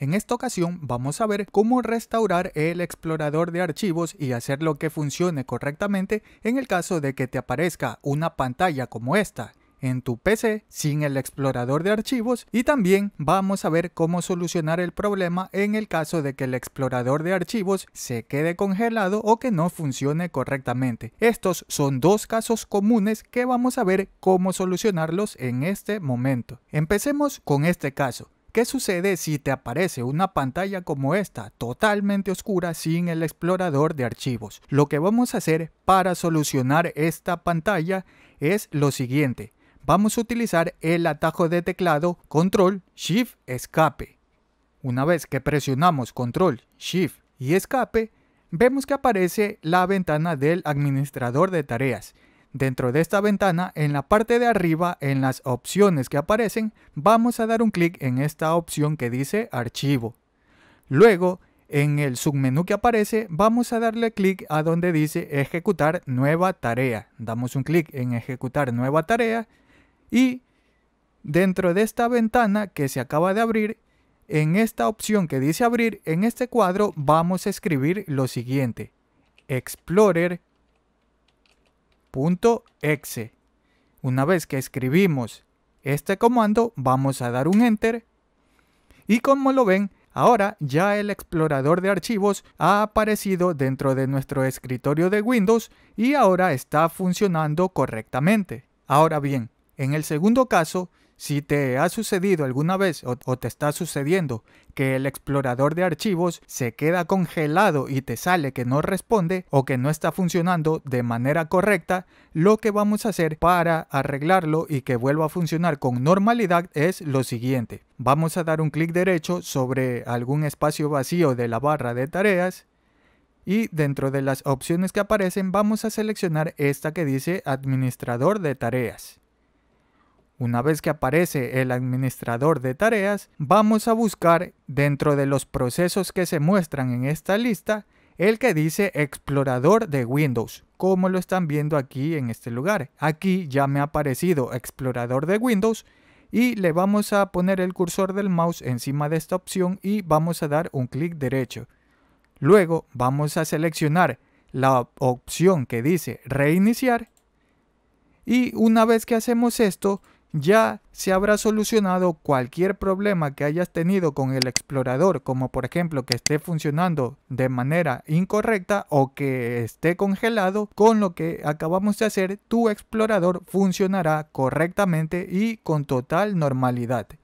En esta ocasión vamos a ver cómo restaurar el explorador de archivos y hacerlo que funcione correctamente en el caso de que te aparezca una pantalla como esta en tu PC sin el explorador de archivos y también vamos a ver cómo solucionar el problema en el caso de que el explorador de archivos se quede congelado o que no funcione correctamente. Estos son dos casos comunes que vamos a ver cómo solucionarlos en este momento. Empecemos con este caso. ¿Qué sucede si te aparece una pantalla como esta, totalmente oscura sin el explorador de archivos? Lo que vamos a hacer para solucionar esta pantalla es lo siguiente. Vamos a utilizar el atajo de teclado Control Shift Escape. Una vez que presionamos Control Shift y Escape, vemos que aparece la ventana del administrador de tareas Dentro de esta ventana, en la parte de arriba, en las opciones que aparecen, vamos a dar un clic en esta opción que dice archivo. Luego, en el submenú que aparece, vamos a darle clic a donde dice ejecutar nueva tarea. Damos un clic en ejecutar nueva tarea y dentro de esta ventana que se acaba de abrir, en esta opción que dice abrir, en este cuadro vamos a escribir lo siguiente. Explorer .exe. Una vez que escribimos este comando, vamos a dar un Enter. Y como lo ven, ahora ya el explorador de archivos ha aparecido dentro de nuestro escritorio de Windows y ahora está funcionando correctamente. Ahora bien, en el segundo caso, si te ha sucedido alguna vez o, te está sucediendo que el explorador de archivos se queda congelado y te sale que no responde o que no está funcionando de manera correcta, lo que vamos a hacer para arreglarlo y que vuelva a funcionar con normalidad es lo siguiente. Vamos a dar un clic derecho sobre algún espacio vacío de la barra de tareas y dentro de las opciones que aparecen vamos a seleccionar esta que dice administrador de tareas. Una vez que aparece el administrador de tareas, vamos a buscar dentro de los procesos que se muestran en esta lista el que dice explorador de Windows, como lo están viendo aquí en este lugar. Aquí ya me ha aparecido explorador de Windows y le vamos a poner el cursor del mouse encima de esta opción y vamos a dar un clic derecho. Luego vamos a seleccionar la opción que dice reiniciar y una vez que hacemos esto ya se habrá solucionado cualquier problema que hayas tenido con el explorador, como por ejemplo que esté funcionando de manera incorrecta o que esté congelado, con lo que acabamos de hacer tu explorador funcionará correctamente y con total normalidad.